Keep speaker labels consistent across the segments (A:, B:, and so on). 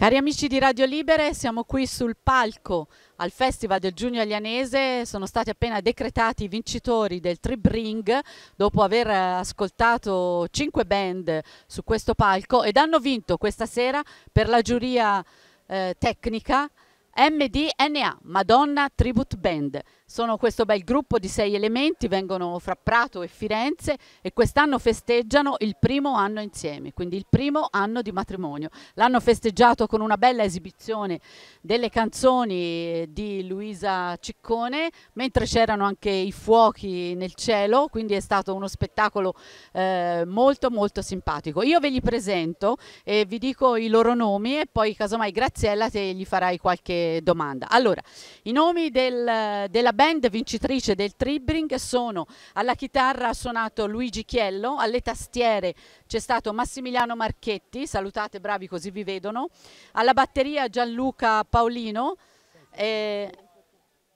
A: Cari amici di Radio Libere, siamo qui sul palco al Festival del Giugno Alianese. Sono stati appena decretati i vincitori del Trib Ring dopo aver ascoltato cinque band su questo palco ed hanno vinto questa sera per la giuria eh, tecnica MDNA, Madonna Tribute Band. Sono questo bel gruppo di sei elementi, vengono fra Prato e Firenze e quest'anno festeggiano il primo anno insieme, quindi il primo anno di matrimonio. L'hanno festeggiato con una bella esibizione delle canzoni eh, di Luisa Ciccone, mentre c'erano anche i fuochi nel cielo, quindi è stato uno spettacolo eh, molto molto simpatico. Io ve li presento e vi dico i loro nomi e poi casomai Graziella te gli farai qualche domanda. Allora, i nomi del, della band vincitrice del Tribring sono alla chitarra ha suonato Luigi Chiello, alle tastiere c'è stato Massimiliano Marchetti, salutate bravi così vi vedono, alla batteria Gianluca Paolino eh,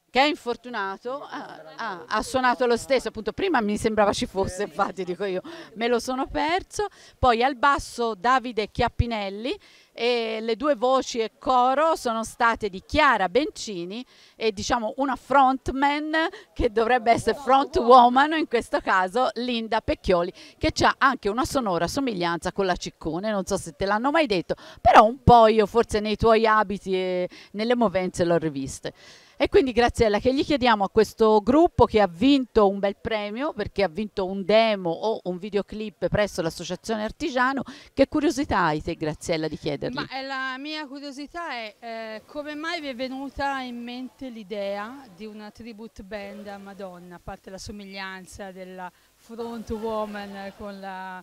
A: che è infortunato, ah, ah ha suonato lo stesso, appunto prima mi sembrava ci fosse, infatti dico io, me lo sono perso, poi al basso Davide Chiappinelli e le due voci e coro sono state di Chiara Bencini e diciamo una frontman che dovrebbe essere frontwoman in questo caso Linda Pecchioli che ha anche una sonora somiglianza con la Ciccone, non so se te l'hanno mai detto, però un po' io forse nei tuoi abiti e nelle movenze l'ho riviste. E quindi Graziella che gli chiediamo a questo gruppo che ha vinto un bel premio perché ha vinto un demo o un videoclip presso l'associazione artigiano, che curiosità hai te Graziella di chiedere? chiedergli.
B: Ma la mia curiosità è eh, come mai vi è venuta in mente l'idea di una tribute band a Madonna, a parte la somiglianza della front woman con, la,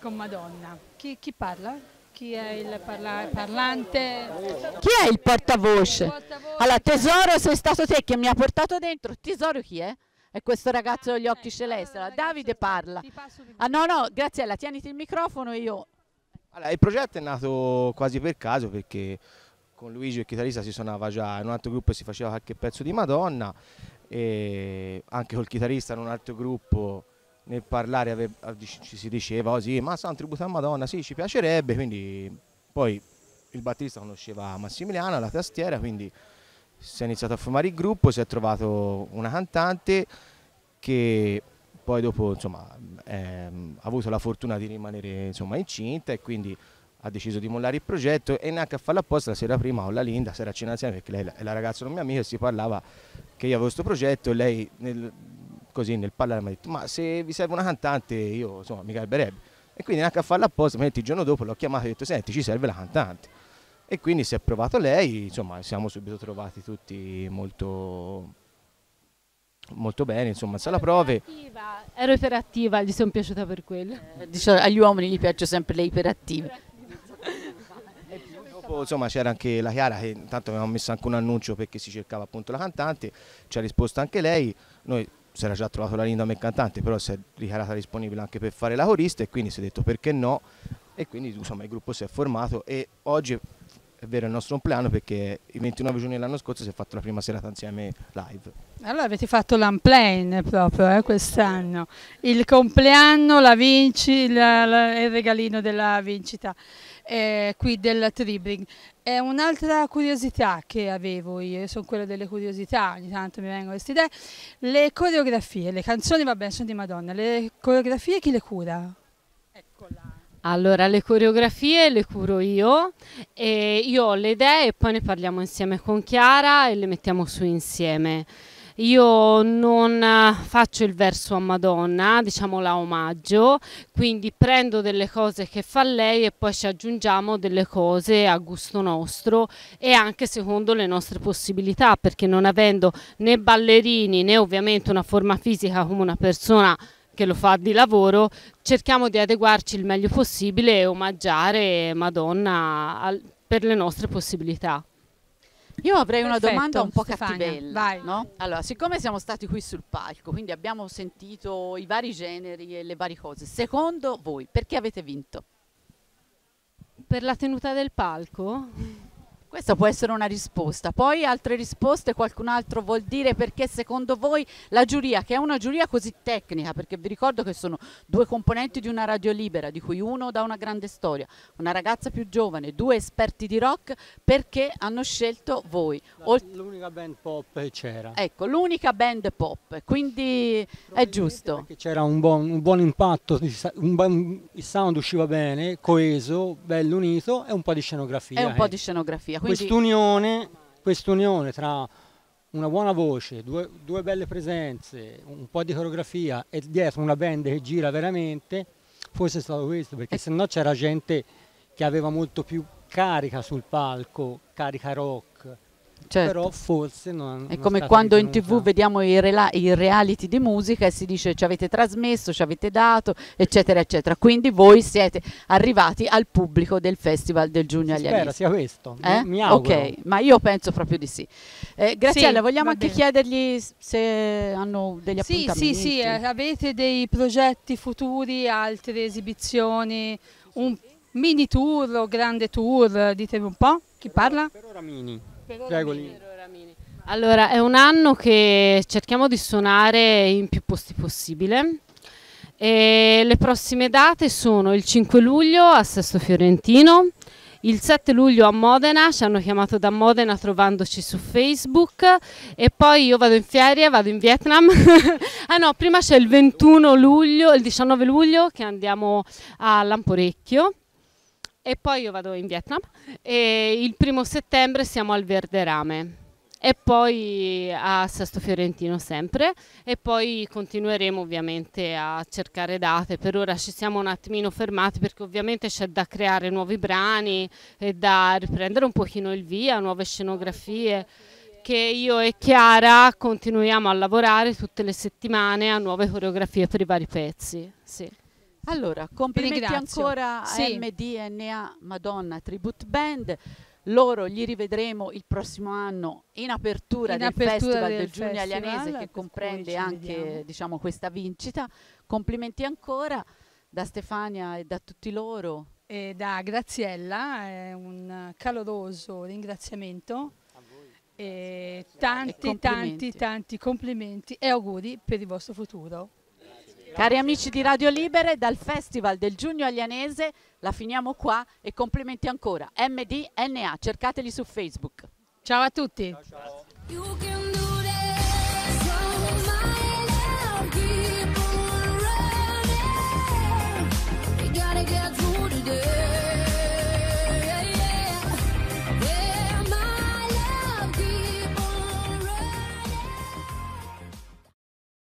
B: con Madonna. Chi, chi, parla? Chi è il parla parlante? Chi è il portavoce?
A: Allora, tesoro, sei stato te che mi ha portato dentro. Tesoro chi è? È questo ragazzo con gli occhi eh, celesti. Allora, Davide parla. Ah no, no, Graziella, tieniti il microfono e io
C: allora, il progetto è nato quasi per caso perché con Luigi il chitarrista si suonava già in un altro gruppo e si faceva qualche pezzo di Madonna e anche col chitarrista in un altro gruppo nel parlare ci si diceva oh sì, ma sono tributo a Madonna, sì ci piacerebbe, quindi poi il battista conosceva Massimiliano, la tastiera, quindi si è iniziato a formare il gruppo, si è trovato una cantante che poi dopo insomma, ehm, ha avuto la fortuna di rimanere insomma, incinta e quindi ha deciso di mollare il progetto e neanche a farla apposta la sera prima con la Linda, si era a cena insieme perché lei è la ragazza non mia amica e si parlava che io avevo questo progetto e lei nel, così nel parlare mi ha detto ma se vi serve una cantante io insomma mi calberebbe e quindi neanche a farla apposta, ma il giorno dopo l'ho chiamata e ho detto senti ci serve la cantante e quindi si è provato lei, insomma siamo subito trovati tutti molto molto bene, insomma, sala prove.
D: Ero iperattiva, gli sono piaciuta per quello. Eh, diciamo,
C: agli uomini gli piacciono sempre le iperattive. Dopo, insomma, c'era anche la Chiara che intanto avevamo messo anche un annuncio perché si cercava appunto la cantante, ci ha risposto anche lei. Noi si era già trovato la linda come cantante, però si è dichiarata disponibile anche per fare la corista e quindi si è detto perché no. E quindi insomma il gruppo si è formato e oggi è vero il nostro compleanno perché il 29 giugno dell'anno scorso si è fatta la prima serata insieme live.
B: Allora avete fatto l'unplane proprio eh, quest'anno, il compleanno, la vinci, la, la, il regalino della vincita eh, qui del Tribring. È un'altra curiosità che avevo io, sono quella delle curiosità, ogni tanto mi vengono queste idee, le coreografie, le canzoni va sono di Madonna, le coreografie chi le cura?
D: Allora, le coreografie le curo io e io ho le idee e poi ne parliamo insieme con Chiara e le mettiamo su insieme. Io non eh, faccio il verso a Madonna, diciamo la omaggio, quindi prendo delle cose che fa lei e poi ci aggiungiamo delle cose a gusto nostro e anche secondo le nostre possibilità, perché non avendo né ballerini né ovviamente una forma fisica come una persona che lo fa di lavoro, cerchiamo di adeguarci il meglio possibile e omaggiare Madonna per le nostre possibilità. Io avrei Perfetto, una domanda un po' cattivella.
A: Vai. No? Allora, siccome siamo stati qui sul palco, quindi abbiamo sentito i vari generi e le varie cose, secondo voi perché avete vinto? Per la tenuta del palco? Questa può essere una risposta. Poi altre risposte qualcun altro vuol dire perché secondo voi la giuria, che è una giuria così tecnica, perché vi ricordo che sono due componenti di una radio libera, di cui uno da una grande storia, una ragazza più giovane, due esperti di rock, perché hanno scelto voi? L'unica band pop c'era. Ecco, l'unica band pop, quindi è giusto.
D: Perché c'era un buon, un buon impatto, un buon, il sound usciva bene, coeso, bello unito e un po' di scenografia. E un eh. po' di
A: scenografia
D: quest'unione, quest'unione tra una buona voce, due, due, belle presenze, un po' di coreografia e dietro una band che gira veramente, forse è stato questo, perché eh. se no c'era gente che aveva molto più carica sul palco, carica rock, Certo. Però forse non. È come quando ritenuta. in
A: tv vediamo i, i, reality di musica e si dice ci avete trasmesso, ci avete dato, eccetera, eccetera. Quindi voi siete arrivati al pubblico del Festival del Giugno si agli Spera sia questo. Eh? Mi auguro. Ok, ma io penso proprio di sì. Eh, Graziella, sì, vogliamo anche bene. chiedergli se hanno degli sì, appuntamenti. Sì, sì, eh,
B: avete dei progetti futuri, altre esibizioni, un mini tour o grande tour, ditemi un po'. Chi per parla? Per ora
D: mini. Prego, Allora, è un anno che cerchiamo di suonare in più posti possibile. E le prossime date sono il 5 luglio a Sesto Fiorentino, il 7 luglio a Modena, ci hanno chiamato da Modena trovandoci su Facebook e poi io vado in ferie, vado in Vietnam. ah no, prima c'è il 21 luglio, il 19 luglio che andiamo a Lamporecchio e poi io vado in Vietnam e il primo settembre siamo al Verderame e poi a Sesto Fiorentino sempre e poi continueremo ovviamente a cercare date. Per ora ci siamo un attimino fermati perché ovviamente c'è da creare nuovi brani e da riprendere un pochino il via, nuove scenografie che io e Chiara continuiamo a lavorare tutte le settimane a nuove coreografie per i vari pezzi. Sì. Allora,
A: complimenti ancora sì. a MDNA Madonna Tribute Band. Loro li rivedremo il prossimo anno in apertura in del apertura Festival del, del Giugno Alianese che comprende anche diciamo, questa vincita. Complimenti ancora da Stefania e da tutti loro.
B: E da Graziella, un caloroso ringraziamento. E tanti, tanti, tanti complimenti e auguri per il vostro futuro.
A: Cari amici di Radio Libere, dal Festival del Giugno Alianese, la finiamo qua e complimenti ancora. MDNA, cercateli su Facebook. Ciao a tutti. Ciao, ciao.